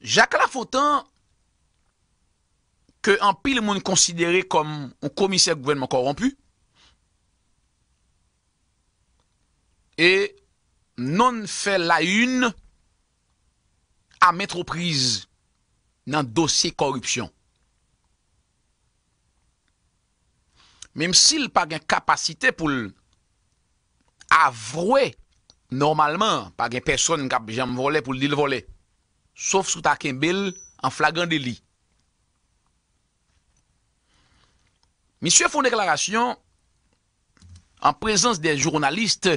Jacques Lafoutan ke an pil moun konsidere kon komise gouverne moun korompu e non fè la yun a mètro prise nan dosye korupsyon. Mem si l pa gen kapasite pou avrouè normalman, pa gen peson janm volè pou li l volè, sauf sous ta Kembel en flagrant délit. Monsieur font déclaration en présence des journalistes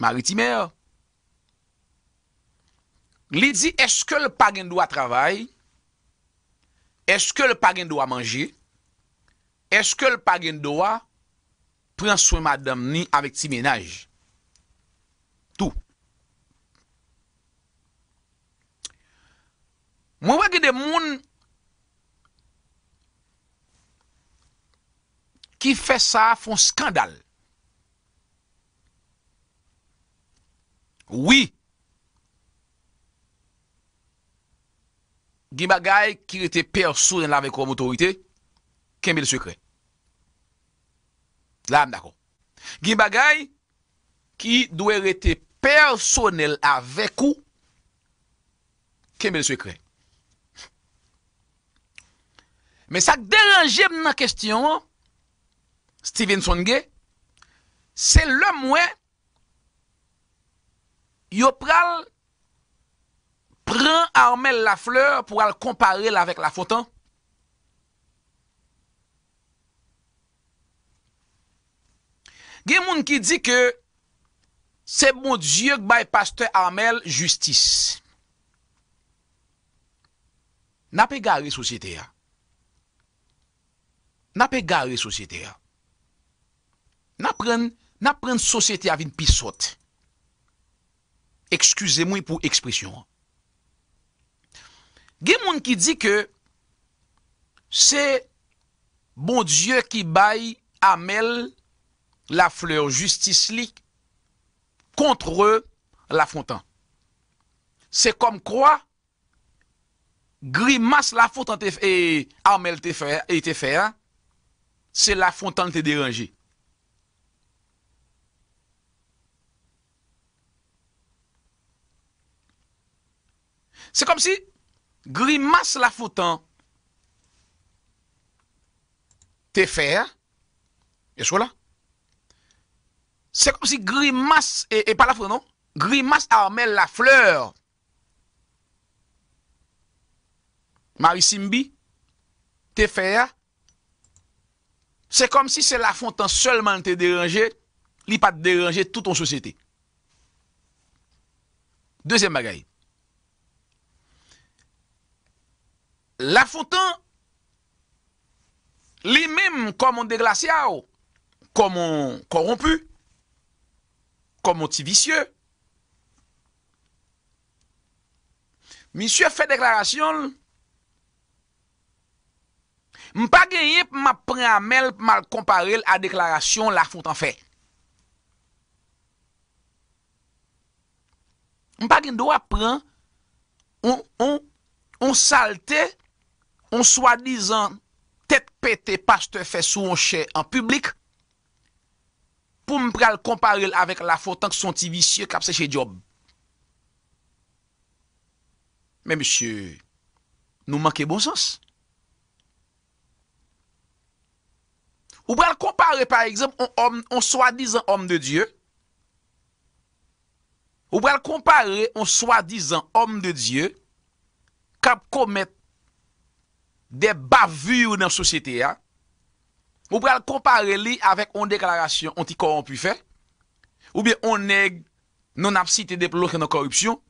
maritimaires. Il dit est-ce que le pagin doit travailler Est-ce que le pagin doit manger Est-ce que le pagin doit prendre soin madame ni avec ses ménages Tout. Mwen wè gè de moun ki fè sa fòn skandal. Oui. Gimba gèy ki rete personel avèkou moutorite, kèmèl sou kre. La mdakou. Gimba gèy ki dwe rete personel avèkou, kèmèl sou kre. Mè sak deranje mè nan kestyon an, Stevenson ge, se lè mwen yop pral pran armèl la fleur pou al kompare lè avèk la fotan. Ge moun ki di ke se moun diye k bay paste armèl justis. Na pe gari sou chite ya. n'a pas la société. N'a prendre n'a la société avec une pisote. Excusez-moi pour expression. Gen qui dit que c'est bon Dieu qui baille Amel la fleur justice contre la fontaine. C'est comme quoi grimace la fontaine et eh, Amel te fait, c'est la qui te déranger. C'est comme si Grimace, la fontan hein? te Et sois là. C'est comme si grimace et pas la la non? grimace armel la fleur, Marisimbi, te fait... Hein? C'est comme si c'est la fontaine seulement te déranger, li pas te déranger toute ton société. Deuxième bagaille. La fontan, lui-même, comme on déglaciao, comme on corrompu, comme on petit vicieux, monsieur fait déclaration, Mpa gen yip ma pre a mel mal kompare l a deklarasyon la foutan fe. Mpa gen do apren, on salte, on swa dizan, tet pete pas te fe sou an che an publik, pou mpre al kompare l avèk la foutan ki son ti visye kap se che job. Men, msye, nou manke bon sens. Ou pral comparer par exemple un homme, soi-disant homme de Dieu. Ou pouvez comparer un soi-disant homme de Dieu a commis des bavures dans la société Vous hein. pouvez comparer lui avec une déclaration anticorrompue fait ou bien on nèg non absité dans corruption.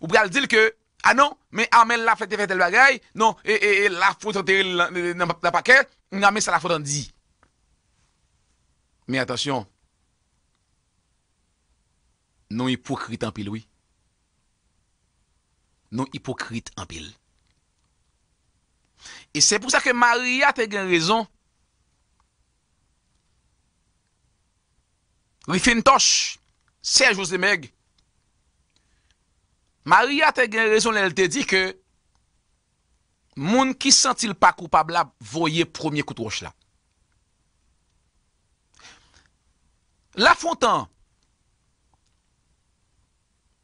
Ou pral dire que ah non, mais Amel la fait fait tel bagaille, non et, la faute dans le paquet, non, mais ça la en dit. Mais attention. non hypocrite en pile oui. Non hypocrite en pile. Et c'est pour ça que Maria t'a gagne raison. Rifintoche, Serge Osemeg. Maria a gagne raison, elle te dit que moun ki sentil pa koupab la, voye premier koutouche la. La fontan,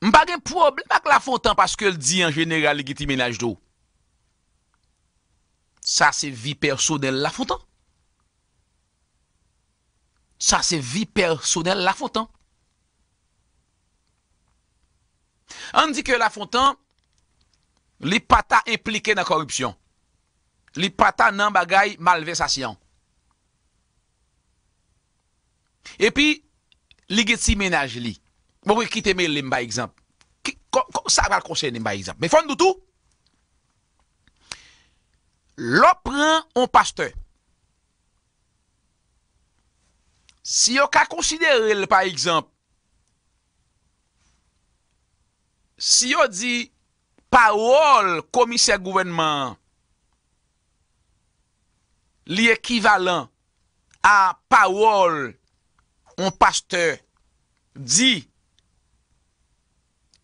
m bagen problemak la fontan, paske l di en general, giti menaj do. Sa se vi personel la fontan. Sa se vi personel la fontan. An di ke la fontan, Li pata implike nan korupsyon. Li pata nan bagay malvesasyon. Epi, li geti menaj li. Mwen wè ki teme lè mba ekzamp. Sa wè l'konsen lè mba ekzamp. Mwen fon doutou, lò pran an paste. Si yo ka konsidere lè, par ekzamp, si yo di Pawol komise gwenman li ekivalan a pawol on paste di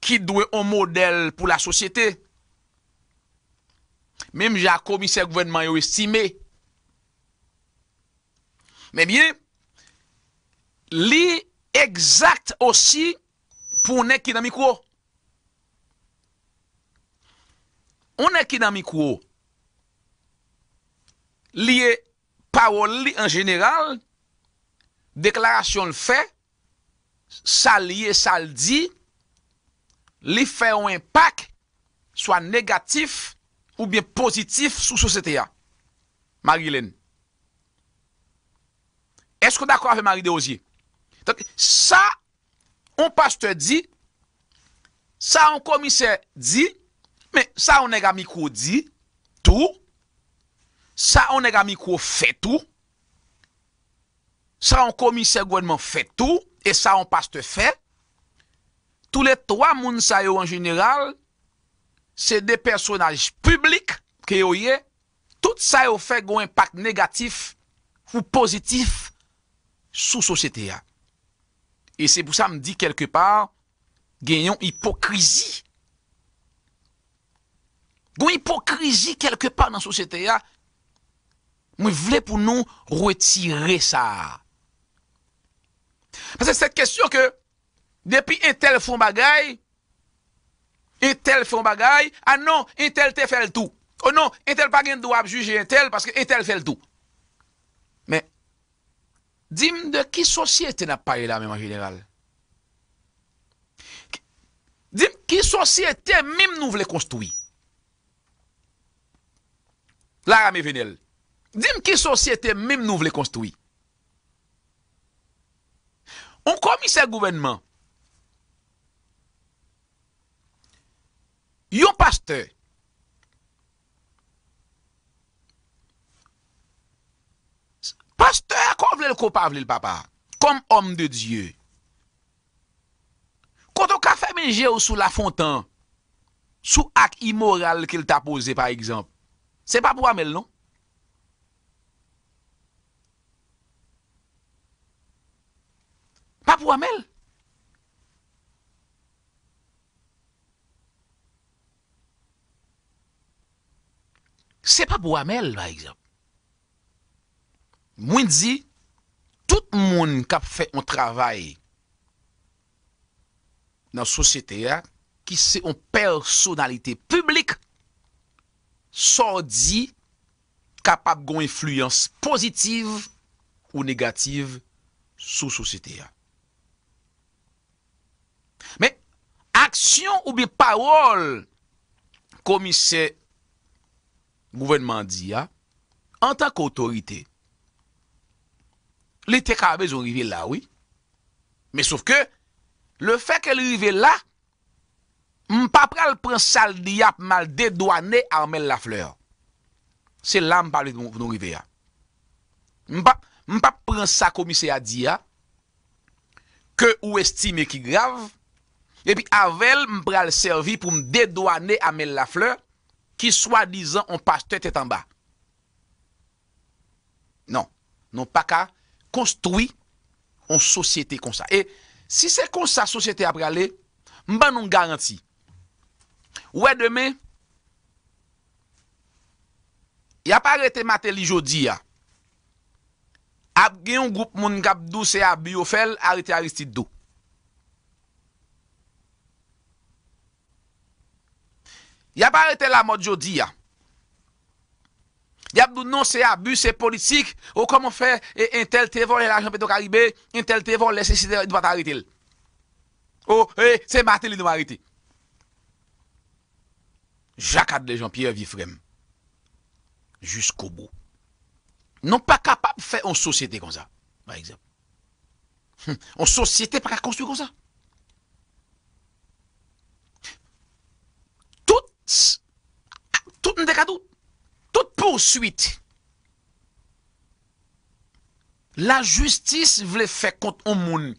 ki dwe on model pou la sosyete. Mem jè a komise gwenman yo estime. Mem jè li ekzakt osi pou nek ki dame kwo. Onè ki nan mikou, liye parol li en jeneral, deklarasyon l fè, sa liye sa l di, li fè ou empak, swa negatif ou biye pozitif sou sosete ya, Marie-Hélène. Eskou d'akwa ve Marie-Déosier? Sa on paste di, sa on komise di. men sa on e ga mikwo di, tou, sa on e ga mikwo fe tou, sa on komise gwenman fe tou, e sa on paste fe, tou le towa moun sa yo an jeneral, se de personaj publik, ke yo ye, tout sa yo fe gwenpak negatif, ou pozitif, sou sosete ya. E se pou sa m di kelke par, genyon hipokrizi, une hypocrisie quelque part dans la société, hein. moi voulais pour nous retirer ça. Parce que cette question que, depuis un tel fond bagaille, un tel fond bagaille, ah non, un tel fait le tout. Oh non, un tel pas gain droit juger un tel parce que tel fait le tout. Mais, dis-moi de qui société n'a pas eu la même en général? Dis-moi qui société même nous voulons construire? La rame venel. Dim ki sosyete mim nou vle konstoui. On komi se gouvenman. Yon pasteur. Pasteur kon vle l kopavle l papa. Kom om de dieu. Konto ka fe menje ou sou la fontan. Sou ak imoral ke l ta pose par exemple. C'est pas pour Amel, non Pas pour Amel C'est pas pour Amel, par exemple. Moi, dis, tout le monde qui a fait un travail dans la société, qui c'est une personnalité publique, sò di kapap goun enfluyans pozitiv ou negatif sou sòsite ya. Mè, aksyon ou bi pawol komise gouvenman di ya, an tak koutorite, li te kabe zon rive la, wè. Mè souf ke, le fek el rive la, m pa pral pran sal di ap mal dedwane amel la fleur. Se la m pa li nou rive ya. M pa pran sa komise ya di ya, ke ou estime ki grav, epi avel m pral servi pou m dedwane amel la fleur, ki swa dizan on pa stete tan ba. Non, non pa ka konstoui an sosyete kon sa. E si se kon sa sosyete ap prale, m pa nou garanti Ouè demè, ya pa rete mate li jodi ya, ap gen yon goup moun gabdou se abu yo fel, a rete a rete di dou. Ya pa rete la mode jodi ya, yabdou nou se abu, se politik, ou komon fe, e entel te von, e la jompe do karibè, entel te von, lese si de bat a rete. Ou, e, se mate li nou a rete. jaka de Jean-Pierre Vifrem, jusqu'au bout. Non pa kapab fè an sosyete kon sa, par exemple. An sosyete pa ka konstu kon sa. Tout, tout n dekado, tout poursuit. La justice vle fè kont an moun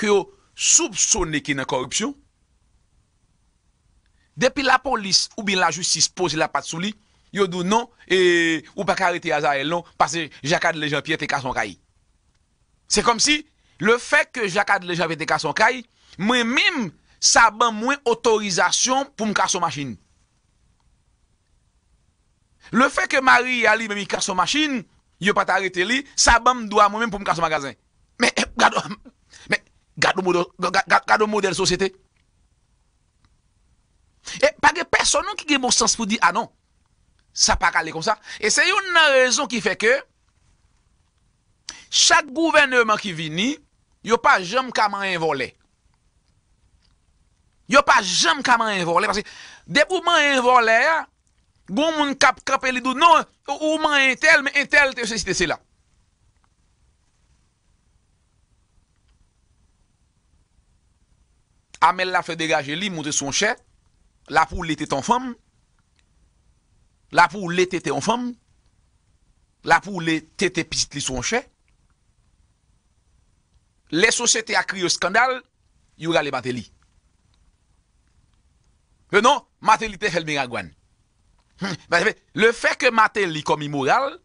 ki yo soupsonne ki nan korupsyon, Depuis la police ou bien la justice pose la patte sous lui, yo dit non, et ou pas arrêter Azarel non, parce que Jacques Adelé Jean-Pierre était son caille. C'est comme si le fait que Jacques Adelé Jean-Pierre était son caille, moi-même, ça ban moins autorisation pour me casser machine. Le fait que Marie Ali même casse son machine, il pas arrêté lui, ça ban moi-même pour me casser magasin. Mais eh, gado mais modèle de modèle société personne qui a bon sens pour dire, ah non, ça pas calé comme ça. Et c'est une raison qui fait que chaque gouvernement qui vient, il n'y a pas jamais qu'à m'envoler. Il n'y a pas jamais qu'à envoler. Parce que dès que vous voler, bon moun cap cap li dou non ou man tel mais tel et ceci c'est Amel la fait dégager lui monter son chèque la poule était en femme. la poule était en femme. la poule était petite son li son sociétés le crié scandale. scandale, les le gale mateli. Eh non, mateli te le ragwan. Le fait que Mateli, comme immoral,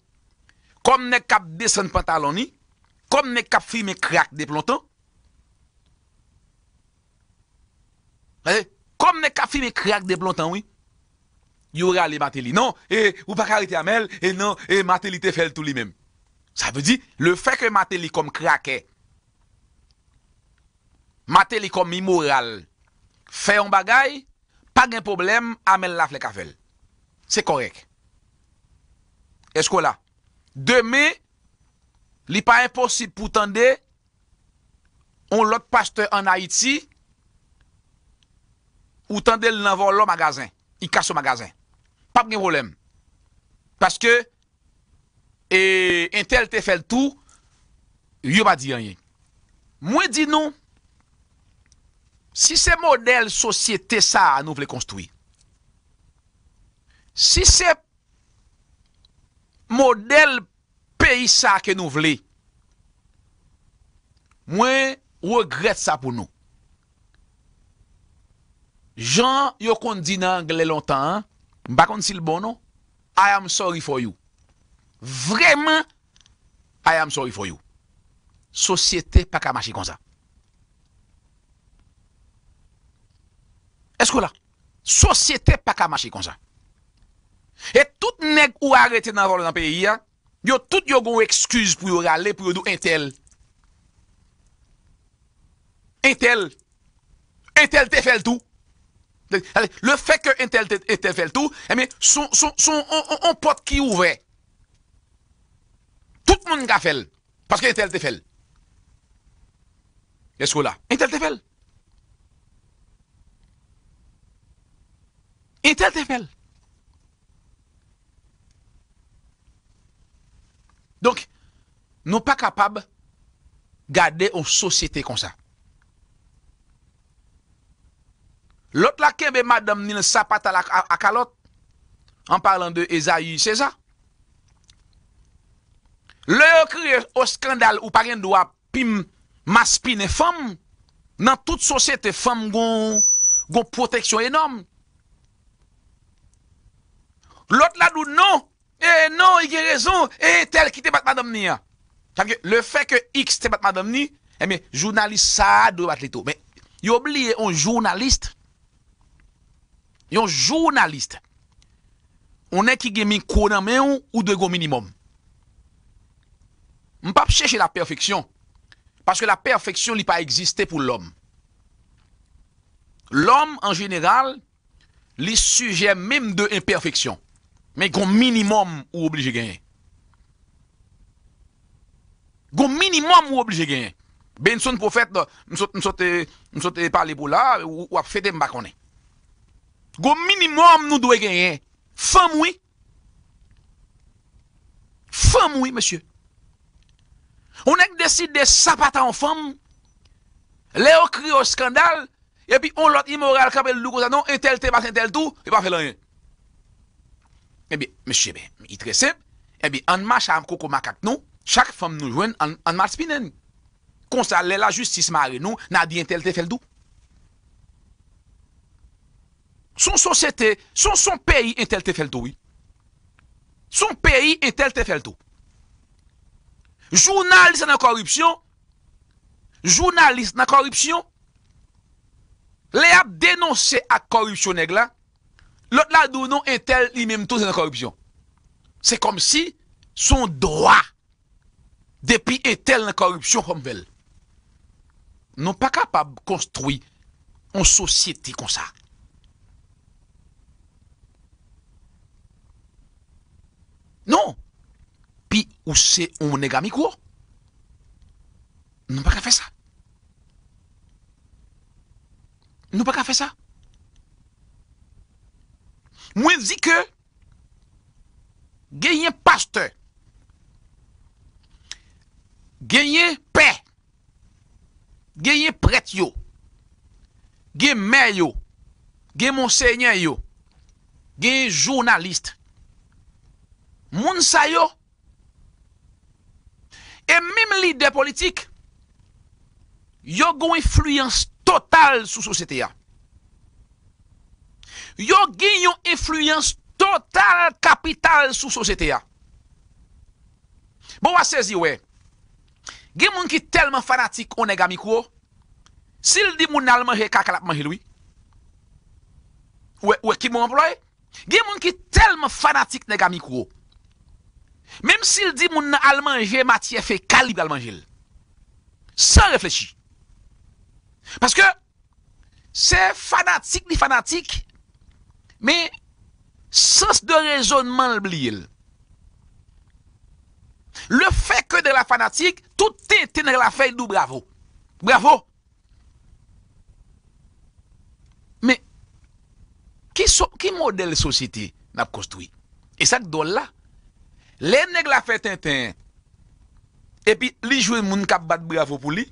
comme ne cap descendre pantalon ni, comme ne cap filmer crack des plantons. Comme les cafés me craquent de blontan, oui. aura les Matéli. Non, et ou pas arrêter Amel, et non, et Matéli te fait tout lui-même. Ça veut dire, le fait que Matéli comme craquait, Mateli comme immoral, fait un bagay, pas de problème, Amel la les kafel. C'est correct. Est-ce que là? Demain, il n'est pas impossible pour tendre on l'autre pasteur en Haïti Ou tan del nan vò lò magazin. I ka sou magazin. Pa bren volem. Paske, e entel te fel tou, yo ba di anyen. Mwen di nou, si se model sosyete sa a nou vle konstoui, si se model peyi sa a ke nou vle, mwen wè gret sa pou nou. Jan yo kondi nan gley lontan, bakon sil bono, non? I am sorry for you. Vremen, I am sorry for you. Sosyete pa ka machi konza. Esko la, sosyete pa ka machi konza. Et tout neg ou arete nan volon an peyi, yo tout yo gon ekskuse pou yo rale pou yo do entel. Entel. Entel te fel tou. Le fait que Intel était fait tout, eh bien, son, on, porte qui ouvrait Tout le monde a fait. Parce que Intel te fait. Est-ce que là? Intel te fait. Intel te fait. Donc, nous pas capables de garder une société comme ça. L'autre l'a kembe madame ni à la à calotte. En parlant de Esaïe, c'est ça. Le crie au scandale ou pas doua pim maspine femme. Dans toute société, femme gon, gon protection énorme. L'autre là non. Eh non, il a raison. Eh tel qui te bat madame ni. Hein. Le fait que X te bat madame ni, eh bien, journaliste ça doit battre les Mais, il oublie un journaliste yon journaliste, on est qui gagne micro men ou de minimum. On pas chercher la perfection parce que la perfection n'est pas existé pour l'homme. L'homme en général, est sujet même de imperfection, mais gros minimum ou obligé gagner. gros minimum ou obligé gagner. Benson prophète, nous sommes parlé pour là ou a fait des Go minimum nous doit gagner. Femme oui. Femme oui, monsieur. On a décidé de sapata en femme. Léo crie au scandale. Et puis on l'autre immoral qui appelle Loukosa. Non, et tel, un tel, tout. Et pas fait rien. Eh bien, monsieur, ben, il très simple. Eh bien, en marche à de Makak, nous, chaque femme nous joigne, en, en marche pinen. Comme ça, la justice marie nous, n'a dit tel, tel, tel, tout son société, son, pays, est tel te fait Son pays, est tel te fait Journaliste dans la corruption. Journaliste dans la corruption. Les a dénoncé à corruption, L'autre là, d'où non, lui-même, tout dans corruption. C'est comme si son droit, depuis et tel en corruption, comme elle, n'est pas capable de construire une société comme ça. Non. Pi ou se ou mwen e gamik wou. Nou pa ka fe sa. Nou pa ka fe sa. Mwen zi ke. Genyen pasteur. Genyen pe. Genyen pret yo. Genyen men yo. Genyen monsenyan yo. Genyen jounalist yo. moun sa yo, e mim li de politik, yo goun efluyans total sou sosete ya. Yo goun efluyans total kapital sou sosete ya. Bo wa sezi we, gen moun ki telman fanatik ou nega mikou, sil di moun alman he kakalap man heloui, we ki moun employ, gen moun ki telman fanatik nega mikou, Mem si li di moun nan almanjel mati e fe kalib almanjel. San reflechi. Paske se fanatik li fanatik me sens de rezonman li bli el. Le fe ke de la fanatik tout te ten re la fey dou bravo. Bravo. Me ki model le sositi nap konstoui? E sak do la? Lui, il l'a fait un temps. Et puis, lui, il a joué une qui a battu bravo pour lui.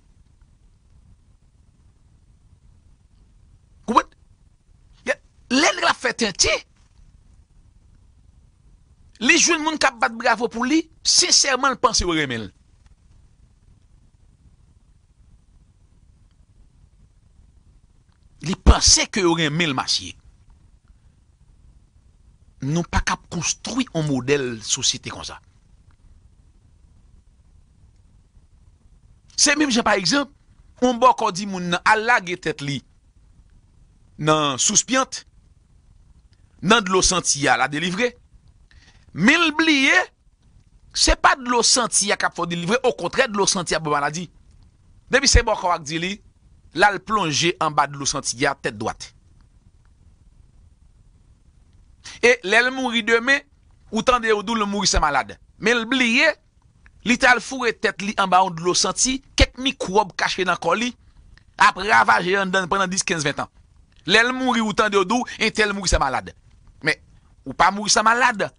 Vous comprenez Lui, l'a fait un temps. Lui, il a joué une qui a battu bravo pour lui. Sincèrement, il pense qu'il y aurait un mille. Il pensait qu'il y aurait un mille, ma nou pa kap konstruy an model sosite kon sa. Se mèm jè par exemple, moun bò kò di moun nan alagè tèt li nan sospyant, nan dlo sentiya la delivre, mèm l'bliye, se pa dlo sentiya kap fò delivre, o kontre dlo sentiya pou manadi. Demi se mò kò ak di li, lal plonje an ba dlo sentiya tèt dwatè. Et l'elle mourit demain, ou de ou le mourir c'est malade. Mais l'oublier, l'ital foure tête li en bas de l'eau senti, quelques microbes cachés dans le colis, après ravager en pendant 10, 15, 20 ans. L'elle mourit ou de ou et tel mourit c'est malade. Mais, ou pas mourir c'est malade,